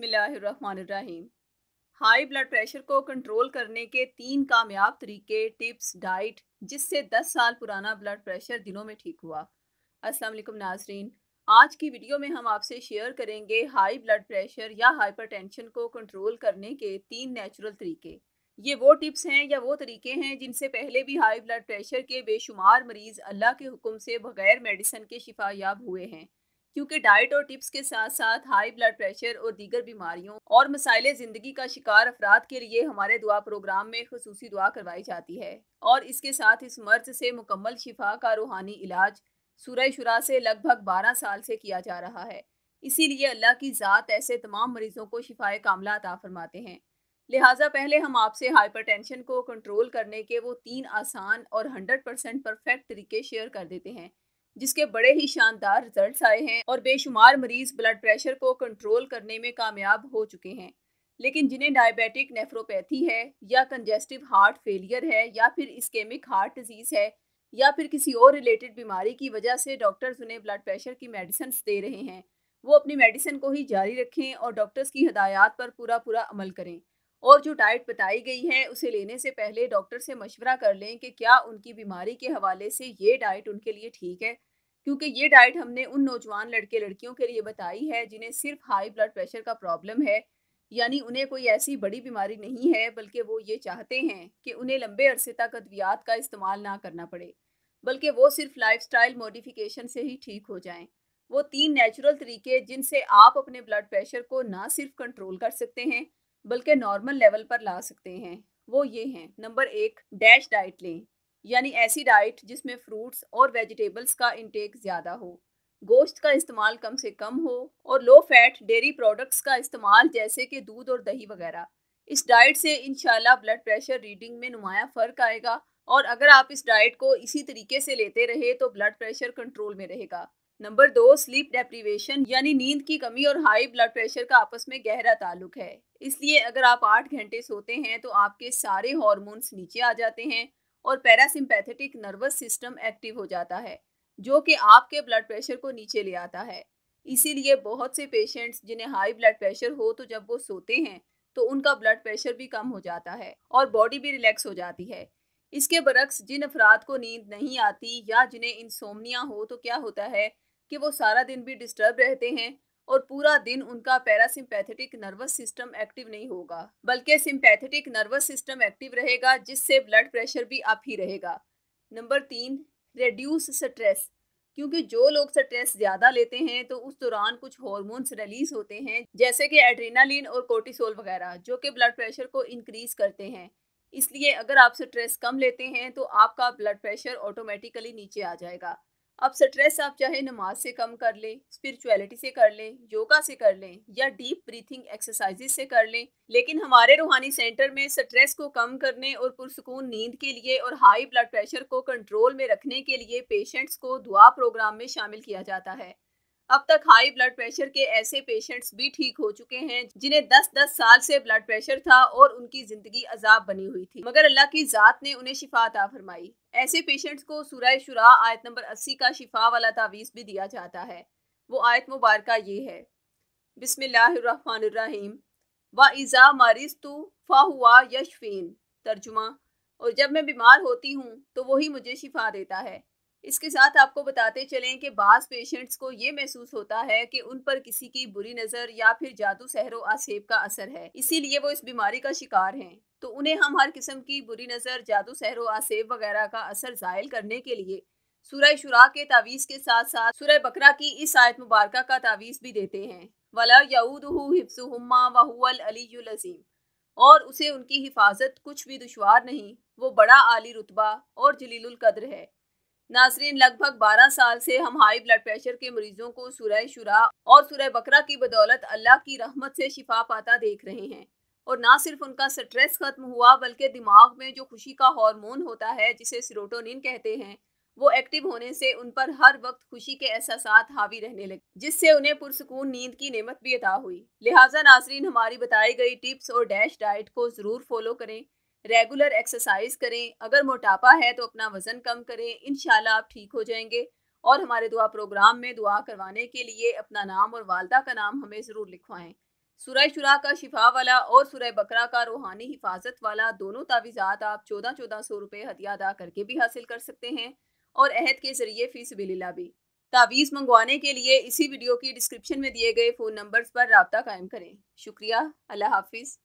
बसमीम high blood pressure को control करने के तीन कामयाब तरीके टिप्स डाइट जिससे 10 साल पुराना ब्लड प्रेशर दिनों में ठीक हुआ अस्सलाम वालेकुम नाजरीन आज की वीडियो में हम आपसे शेयर करेंगे हाई ब्लड प्रेशर या हाइपरटेंशन को कंट्रोल करने के तीन नेचुरल तरीके ये वो टिप्स हैं या वो तरीके हैं जिनसे पहले भी हाई ब्लड प्रेशर के बेशुमार मरीज़ अल्लाह के हुक्म से बगैर मेडिसन के शिफा याब हुए हैं क्योंकि डाइट और टिप्स के साथ साथ हाई ब्लड प्रेशर और दीगर बीमारियों और मसाइल ज़िंदगी का शिकार अफराद के लिए हमारे दुआ प्रोग्राम में खसूस दुआ करवाई जाती है और इसके साथ इस मर्ज से मुकम्मल शिफा का रूहानी इलाज सूर्य शुरा से लगभग बारह साल से किया जा रहा है इसीलिए अल्लाह की ज़ात ऐसे तमाम मरीज़ों को शिफाए कामला अता फरमाते हैं लिहाजा पहले हम आपसे हाइपरटेंशन को कंट्रोल करने के वो तीन आसान और 100 परसेंट परफेक्ट तरीके शेयर कर देते हैं जिसके बड़े ही शानदार रिज़ल्ट आए हैं और बेशुमार मरीज ब्लड प्रेशर को कंट्रोल करने में कामयाब हो चुके हैं लेकिन जिन्हें डायबिटिक नेफ्रोपैथी है या कंजेस्टिव हार्ट फेलियर है या फिर इस्केमिक हार्ट डिजीज़ है या फिर किसी और रिलेटेड बीमारी की वजह से डॉक्टर्स उन्हें ब्लड प्रेशर की मेडिसिन दे रहे हैं वो अपनी मेडिसिन को ही जारी रखें और डॉक्टर्स की हदायत पर पूरा पूरा अमल करें और जो डाइट बताई गई है उसे लेने से पहले डॉक्टर से मशवरा कर लें कि क्या उनकी बीमारी के हवाले से ये डाइट उनके लिए ठीक है क्योंकि ये डाइट हमने उन नौजवान लड़के लड़कियों के लिए बताई है जिन्हें सिर्फ हाई ब्लड प्रेशर का प्रॉब्लम है यानी उन्हें कोई ऐसी बड़ी बीमारी नहीं है बल्कि वो ये चाहते हैं कि उन्हें लंबे अरसे तक अद्वियात का इस्तेमाल ना करना पड़े बल्कि वो सिर्फ लाइफ स्टाइल मोडिफिकेशन से ही ठीक हो जाएं वो तीन नेचुरल तरीके जिनसे आप अपने ब्लड प्रेशर को ना सिर्फ कंट्रोल कर सकते हैं बल्कि नॉर्मल लेवल पर ला सकते हैं वो ये हैं नंबर एक डैश डाइट लें यानी ऐसी डाइट जिसमें फ्रूट्स और वेजिटेबल्स का इंटेक ज़्यादा हो गोश्त का इस्तेमाल कम से कम हो और लो फैट डेयरी प्रोडक्ट्स का इस्तेमाल जैसे कि दूध और दही वगैरह इस डाइट से इन ब्लड प्रेशर रीडिंग में नुमाया फ़र्क आएगा और अगर आप इस डाइट को इसी तरीके से लेते रहे तो ब्लड प्रेशर कंट्रोल में रहेगा नंबर दो स्लीप डेप्रीवेशन यानी नींद की कमी और हाई ब्लड प्रेशर का आपस में गहरा ताल्लुक है इसलिए अगर आप आठ घंटे सोते हैं तो आपके सारे हॉर्मोन्स नीचे आ जाते हैं और पैरासिम्पैथेटिक नर्वस सिस्टम एक्टिव हो जाता है जो कि आपके ब्लड प्रेशर को नीचे ले आता है इसीलिए बहुत से पेशेंट्स जिन्हें हाई ब्लड प्रेशर हो तो जब वो सोते हैं तो उनका ब्लड प्रेशर भी कम हो जाता है और बॉडी भी रिलैक्स हो जाती है इसके बरक्स जिन अफराद को नींद नहीं आती या जिन्हें इंसोमनिया हो तो क्या होता है कि वो सारा दिन भी डिस्टर्ब रहते हैं और पूरा दिन उनका पैरासिम्पैथेटिक नर्वस सिस्टम एक्टिव नहीं होगा बल्कि सिंपैथेटिक नर्वस सिस्टम एक्टिव रहेगा जिससे ब्लड प्रेशर भी अप ही रहेगा नंबर तीन रेड्यूस स्ट्रेस क्योंकि जो लोग स्ट्रेस ज़्यादा लेते हैं तो उस दौरान कुछ हॉर्मोन्स रिलीज होते हैं जैसे कि एड्रीनालिन और कोर्टिसोल वगैरह जो कि ब्लड प्रेशर को इंक्रीज करते हैं इसलिए अगर आप स्ट्रेस कम लेते हैं तो आपका ब्लड प्रेशर ऑटोमेटिकली नीचे आ जाएगा अब स्ट्रेस आप चाहे नमाज से कम कर लें स्पिरिचुअलिटी से कर लें योगा से कर लें या डीप ब्रीथिंग एक्सरसाइजेस से कर लें लेकिन हमारे रूहानी सेंटर में स्ट्रेस को कम करने और पुरसकून नींद के लिए और हाई ब्लड प्रेशर को कंट्रोल में रखने के लिए पेशेंट्स को दुआ प्रोग्राम में शामिल किया जाता है अब तक हाई ब्लड प्रेशर के ऐसे पेशेंट्स भी ठीक हो चुके हैं जिन्हें 10-10 साल से ब्लड प्रेशर था और उनकी जिंदगी अजाब बनी हुई थी मगर अल्लाह की जात ने उन्हें शिफा अता फरमाई ऐसे पेशेंट्स को सूरह शुरा आयत नंबर 80 का शिफा वाला तावीज़ भी दिया जाता है वो आयत मुबारक ये है बिस्मिल्लाम व ईज़ा मारिस तू फुआ हुआ यशफीन तर्जुमा और जब मैं बीमार होती हूँ तो वही मुझे शिफा देता है इसके साथ आपको बताते चलें कि बास पेशेंट्स को ये महसूस होता है कि उन पर किसी की बुरी नज़र या फिर जादू सहरो आसेब का असर है इसीलिए वो इस बीमारी का शिकार हैं तो उन्हें हम हर किस्म की बुरी नज़र जादू सहरो आसेब वगैरह का असर जायल करने के लिए सूरह शुरा के तावीज़ के साथ साथ सूरह बकरा की इस आयत मुबारक का तावीज़ भी देते हैं वला यऊद और उसे उनकी हिफाजत कुछ भी दुशवार नहीं वो बड़ा आली रुतबा और जलीलुल कद्र है नासरीन लगभग 12 साल से हम हाई ब्लड प्रेशर के मरीजों को सुरह शुरा और सुरह बकरा की बदौलत अल्लाह की रहमत से शिफा पाता देख रहे हैं और ना सिर्फ उनका स्ट्रेस खत्म हुआ बल्कि दिमाग में जो खुशी का हार्मोन होता है जिसे सिरोटोनिन कहते हैं वो एक्टिव होने से उन पर हर वक्त खुशी के एहसास हावी रहने लगे जिससे उन्हें पुरसकून नींद की नेमत भी अदा हुई लिहाजा नाजरीन हमारी बताई गई टिप्स और डैश डाइट को ज़रूर फॉलो करें रेगुलर एक्सरसाइज करें अगर मोटापा है तो अपना वज़न कम करें इन आप ठीक हो जाएंगे और हमारे दुआ प्रोग्राम में दुआ करवाने के लिए अपना नाम और वालदा का नाम हमें ज़रूर लिखवाएं सुरह शुरा का शिफा वाला और सुरह बकरा का रूहानी हिफाजत वाला दोनों तावीज़ात आप चौदह चौदह सौ रुपये हदिया अदा करके भी हासिल कर सकते हैं और अहद के ज़रिए फीस बिलीला भी तावीज़ मंगवाने के लिए इसी वीडियो की डिस्क्रिप्शन में दिए गए फ़ोन नंबर्स पर रबता कायम करें शुक्रिया अल्लाह हाफिज़